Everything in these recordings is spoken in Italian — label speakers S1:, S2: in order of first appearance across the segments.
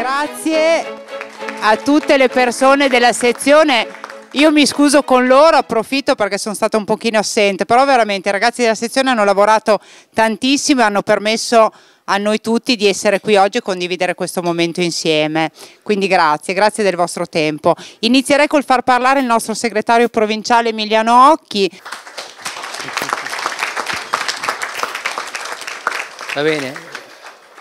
S1: Grazie a tutte le persone della sezione. Io mi scuso con loro, approfitto perché sono stata un pochino assente, però veramente i ragazzi della sezione hanno lavorato tantissimo e hanno permesso a noi tutti di essere qui oggi e condividere questo momento insieme. Quindi grazie, grazie del vostro tempo. Inizierei col far parlare il nostro segretario provinciale Emiliano Occhi. Va bene,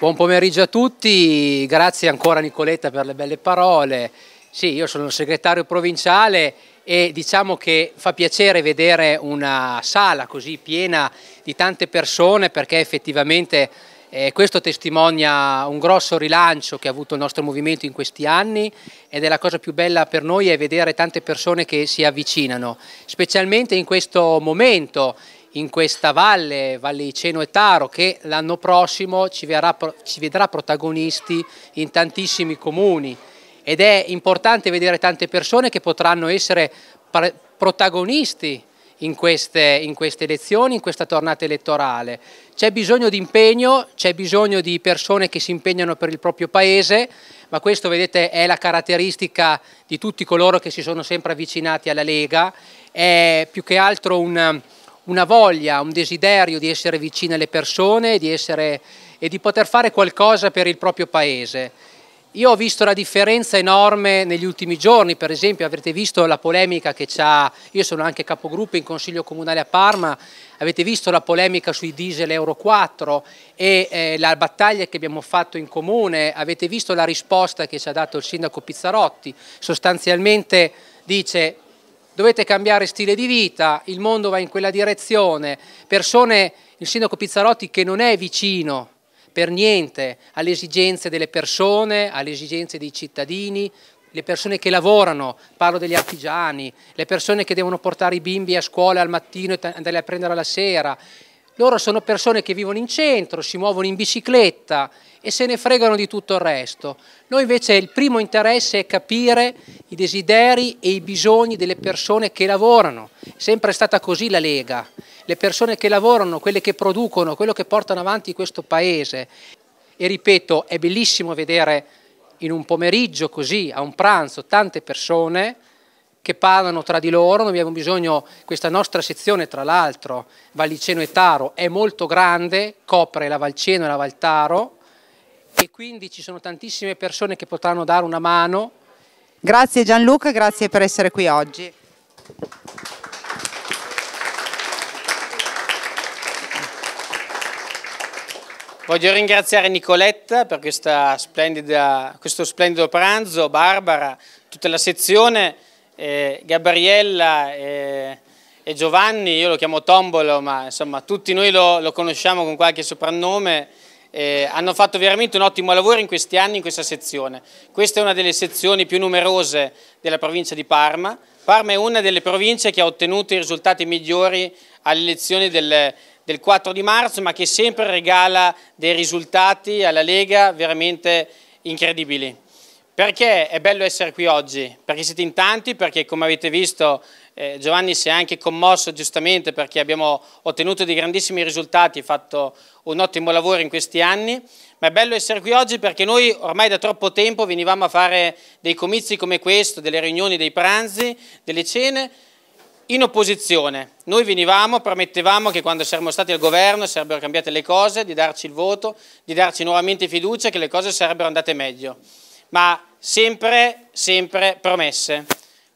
S1: Buon pomeriggio a tutti, grazie ancora Nicoletta per le belle parole. Sì, io sono il segretario provinciale e diciamo che fa piacere vedere una sala così piena di tante persone perché effettivamente eh, questo testimonia un grosso rilancio che ha avuto il nostro movimento in questi anni ed è la cosa più bella per noi è vedere tante persone che si avvicinano, specialmente in questo momento in questa valle, Valle Iceno e Taro, che l'anno prossimo ci, verrà, ci vedrà protagonisti in tantissimi comuni ed è importante vedere tante persone che potranno essere protagonisti in queste, in queste, elezioni, in questa tornata elettorale. C'è bisogno di impegno, c'è bisogno di persone che si impegnano per il proprio paese, ma questo vedete è la caratteristica di tutti coloro che si sono sempre avvicinati alla Lega, è più che altro un una voglia, un desiderio di essere vicino alle persone di essere, e di poter fare qualcosa per il proprio paese. Io ho visto la differenza enorme negli ultimi giorni, per esempio avrete visto la polemica che c'ha, io sono anche capogruppo in Consiglio Comunale a Parma, avete visto la polemica sui diesel Euro 4 e eh, la battaglia che abbiamo fatto in Comune, avete visto la risposta che ci ha dato il Sindaco Pizzarotti, sostanzialmente dice dovete cambiare stile di vita, il mondo va in quella direzione, persone, il sindaco Pizzarotti che non è vicino per niente alle esigenze delle persone, alle esigenze dei cittadini, le persone che lavorano, parlo degli artigiani, le persone che devono portare i bimbi a scuola al mattino e andare a prendere alla sera, loro sono persone che vivono in centro, si muovono in bicicletta e se ne fregano di tutto il resto. Noi invece il primo interesse è capire i desideri e i bisogni delle persone che lavorano. È sempre stata così la Lega. Le persone che lavorano, quelle che producono, quello che portano avanti questo paese. E ripeto, è bellissimo vedere in un pomeriggio così, a un pranzo, tante persone che parlano tra di loro, noi abbiamo bisogno, questa nostra sezione tra l'altro, Valliceno e Taro, è molto grande, copre la Valceno e la Valtaro e quindi ci sono tantissime persone che potranno dare una mano. Grazie Gianluca, grazie per essere qui oggi.
S2: Voglio ringraziare Nicoletta per questo splendido pranzo, Barbara, tutta la sezione eh, Gabriella e, eh, e, Giovanni, io lo chiamo Tombolo, ma insomma tutti noi lo, lo conosciamo con qualche soprannome, eh, hanno fatto veramente un ottimo lavoro in questi anni in questa sezione. Questa è una delle sezioni più numerose della provincia di Parma. Parma è una delle province che ha ottenuto i risultati migliori alle elezioni del, del 4 di marzo, ma che sempre regala dei risultati alla Lega veramente incredibili. Perché è bello essere qui oggi? Perché siete in tanti, perché come avete visto eh, Giovanni si è anche commosso giustamente perché abbiamo ottenuto dei grandissimi risultati, fatto un ottimo lavoro in questi anni, ma è bello essere qui oggi perché noi ormai da troppo tempo venivamo a fare dei comizi come questo, delle riunioni, dei pranzi, delle cene, in opposizione. Noi venivamo, promettevamo che quando saremmo stati al governo sarebbero cambiate le cose, di darci il voto, di darci nuovamente fiducia, che le cose sarebbero andate meglio. Ma sempre, sempre promesse.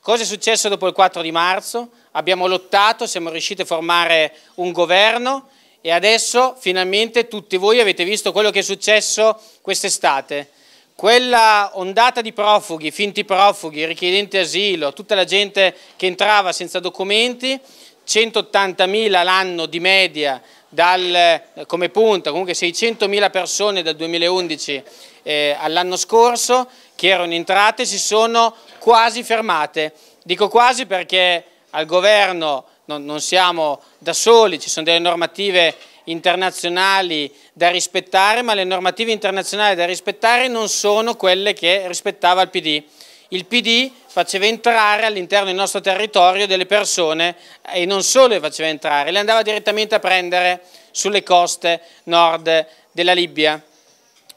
S2: Cosa è successo dopo il 4 di marzo? Abbiamo lottato, siamo riusciti a formare un governo e adesso finalmente tutti voi avete visto quello che è successo quest'estate. Quella ondata di profughi, finti profughi, richiedenti asilo, tutta la gente che entrava senza documenti, 180.000 l'anno di media dal, come punta, comunque 600.000 persone dal 2011 eh, all'anno scorso che erano entrate si sono quasi fermate. Dico quasi perché al governo non, non siamo da soli, ci sono delle normative internazionali da rispettare, ma le normative internazionali da rispettare non sono quelle che rispettava il PD. Il PD faceva entrare all'interno del nostro territorio delle persone eh, e non solo le faceva entrare, le andava direttamente a prendere sulle coste nord della Libia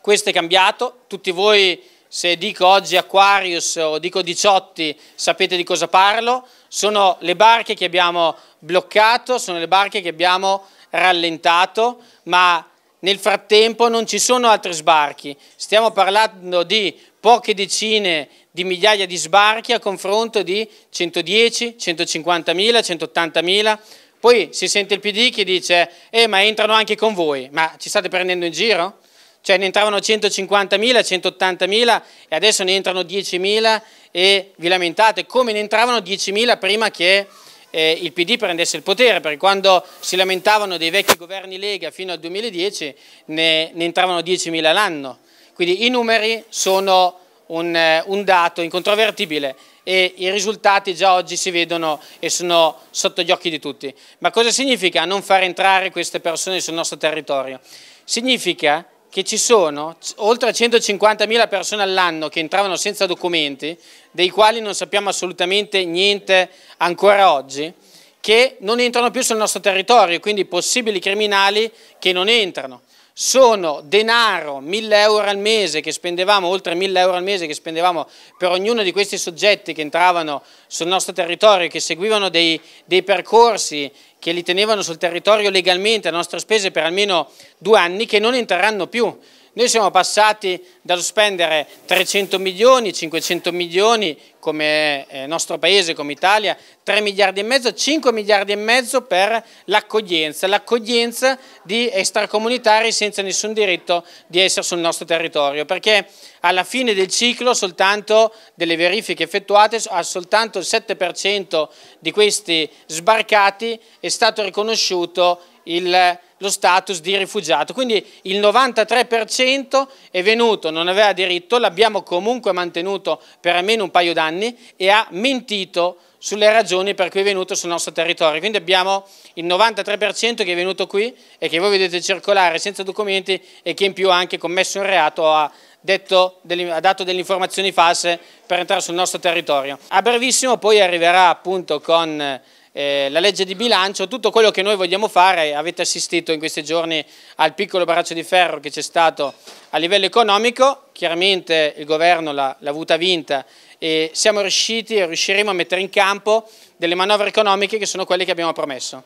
S2: questo è cambiato, tutti voi se dico oggi Aquarius o dico 18 sapete di cosa parlo, sono le barche che abbiamo bloccato, sono le barche che abbiamo rallentato, ma nel frattempo non ci sono altri sbarchi, stiamo parlando di poche decine di migliaia di sbarchi a confronto di 110, 150 mila, 180 mila, poi si sente il PD che dice eh ma entrano anche con voi, ma ci state prendendo in giro? Cioè ne entravano 150.000, 180.000 e adesso ne entrano 10.000 e vi lamentate come ne entravano 10.000 prima che eh, il PD prendesse il potere, perché quando si lamentavano dei vecchi governi Lega fino al 2010 ne, ne entravano 10.000 l'anno. Quindi i numeri sono un, eh, un dato incontrovertibile e i risultati già oggi si vedono e sono sotto gli occhi di tutti. Ma cosa significa non far entrare queste persone sul nostro territorio? Significa che ci sono oltre 150.000 persone all'anno che entravano senza documenti, dei quali non sappiamo assolutamente niente ancora oggi, che non entrano più sul nostro territorio, quindi possibili criminali che non entrano sono denaro, 1000 euro al mese che spendevamo, oltre 1000 euro al mese che spendevamo per ognuno di questi soggetti che entravano sul nostro territorio, che seguivano dei, dei percorsi che li tenevano sul territorio legalmente a nostre spese per almeno due anni, che non entreranno più noi siamo passati dallo spendere 300 milioni, 500 milioni come eh, nostro paese, come Italia, 3 miliardi e mezzo, 5 miliardi e mezzo per l'accoglienza, l'accoglienza di extracomunitari senza nessun diritto di essere sul nostro territorio, perché alla fine del ciclo soltanto delle verifiche effettuate, soltanto il 7% di questi sbarcati è stato riconosciuto il, lo status di rifugiato. Quindi il 93% è venuto, non aveva diritto, l'abbiamo comunque mantenuto per almeno un paio d'anni e ha mentito sulle ragioni per cui è venuto sul nostro territorio. Quindi abbiamo il 93% che è venuto qui e che voi vedete circolare senza documenti e che in più ha anche commesso un reato ha, detto, ha dato delle informazioni false per entrare sul nostro territorio. A brevissimo poi arriverà appunto con eh, la legge di bilancio, tutto quello che noi vogliamo fare, avete assistito in questi giorni al piccolo braccio di ferro che c'è stato a livello economico, chiaramente il governo l'ha avuta vinta e siamo riusciti e riusciremo a mettere in campo delle manovre economiche che sono quelle che abbiamo promesso.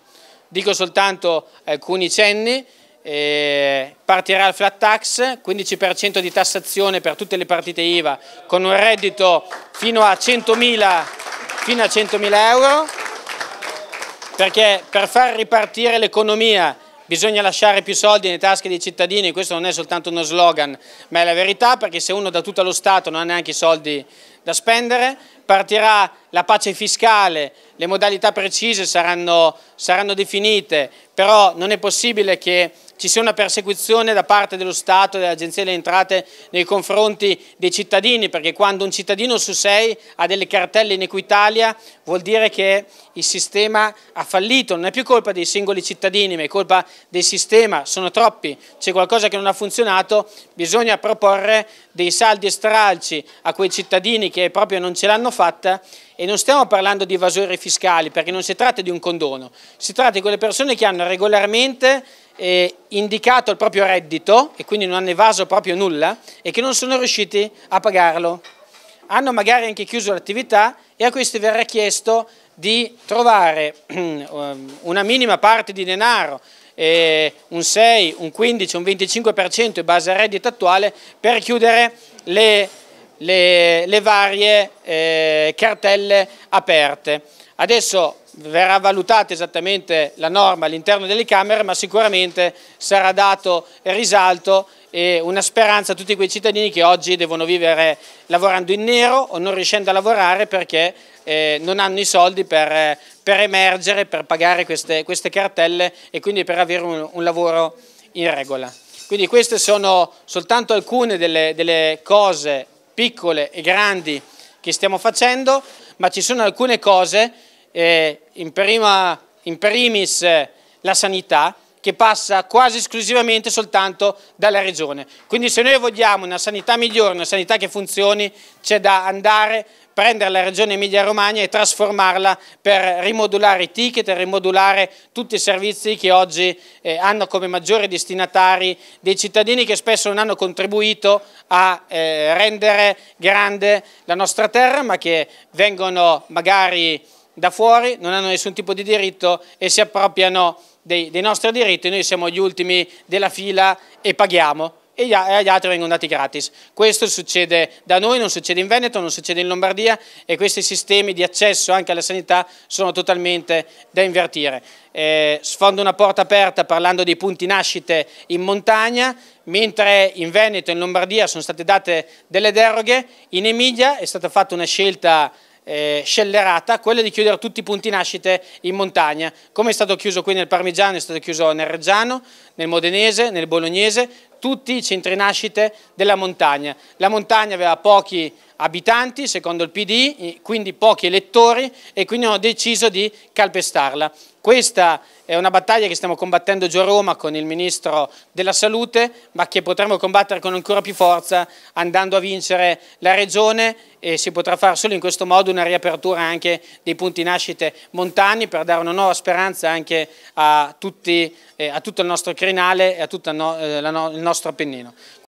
S2: Dico soltanto alcuni cenni, eh, partirà il flat tax, 15% di tassazione per tutte le partite IVA con un reddito fino a 100.000 100 euro perché per far ripartire l'economia bisogna lasciare più soldi nelle tasche dei cittadini, questo non è soltanto uno slogan, ma è la verità perché se uno da tutto lo Stato non ha neanche i soldi da spendere, partirà la pace fiscale le modalità precise saranno, saranno definite, però non è possibile che ci sia una persecuzione da parte dello Stato e dell'Agenzia delle Entrate nei confronti dei cittadini, perché quando un cittadino su sei ha delle cartelle in Equitalia vuol dire che il sistema ha fallito, non è più colpa dei singoli cittadini, ma è colpa del sistema, sono troppi, c'è qualcosa che non ha funzionato, bisogna proporre dei saldi e stralci a quei cittadini che proprio non ce l'hanno fatta e non stiamo parlando di evasori fiscali, perché non si tratta di un condono, si tratta di quelle persone che hanno regolarmente eh, indicato il proprio reddito e quindi non hanno evaso proprio nulla e che non sono riusciti a pagarlo. Hanno magari anche chiuso l'attività e a questi verrà chiesto di trovare una minima parte di denaro eh, un 6, un 15, un 25% in base al reddito attuale per chiudere le le, le varie eh, cartelle aperte. Adesso verrà valutata esattamente la norma all'interno delle Camere, ma sicuramente sarà dato risalto e una speranza a tutti quei cittadini che oggi devono vivere lavorando in nero o non riuscendo a lavorare perché eh, non hanno i soldi per, per emergere, per pagare queste, queste, cartelle e quindi per avere un, un lavoro in regola. Quindi queste sono soltanto alcune delle, delle cose piccole e grandi che stiamo facendo, ma ci sono alcune cose, eh, in, prima, in primis eh, la sanità, che passa quasi esclusivamente soltanto dalla regione. Quindi se noi vogliamo una sanità migliore, una sanità che funzioni, c'è da andare prendere la regione Emilia-Romagna e trasformarla per rimodulare i ticket e rimodulare tutti i servizi che oggi eh, hanno come maggiori destinatari dei cittadini che spesso non hanno contribuito a eh, rendere grande la nostra terra ma che vengono magari da fuori, non hanno nessun tipo di diritto e si appropriano dei, dei nostri diritti, noi siamo gli ultimi della fila e paghiamo e agli altri vengono dati gratis. Questo succede da noi, non succede in Veneto, non succede in Lombardia e questi sistemi di accesso anche alla sanità sono totalmente da invertire. Eh, sfondo una porta aperta parlando dei punti nascite in montagna, mentre in Veneto e in Lombardia sono state date delle deroghe, in Emilia è stata fatta una scelta eh, scellerata, quella di chiudere tutti i punti nascite in montagna, come è stato chiuso qui nel Parmigiano, è stato chiuso nel Reggiano, nel Modenese, nel Bolognese, tutti i centri nascite della montagna. La montagna aveva pochi abitanti, secondo il PD, quindi pochi elettori e quindi hanno deciso di calpestarla. Questa è una battaglia che stiamo combattendo giù a Roma con il Ministro della Salute, ma che potremo combattere con ancora più forza andando a vincere la Regione e si potrà fare solo in questo modo una riapertura anche dei punti nascite montani per dare una nuova speranza anche a tutti a tutto il nostro crinale e a tutto eh, il nostro Appennino.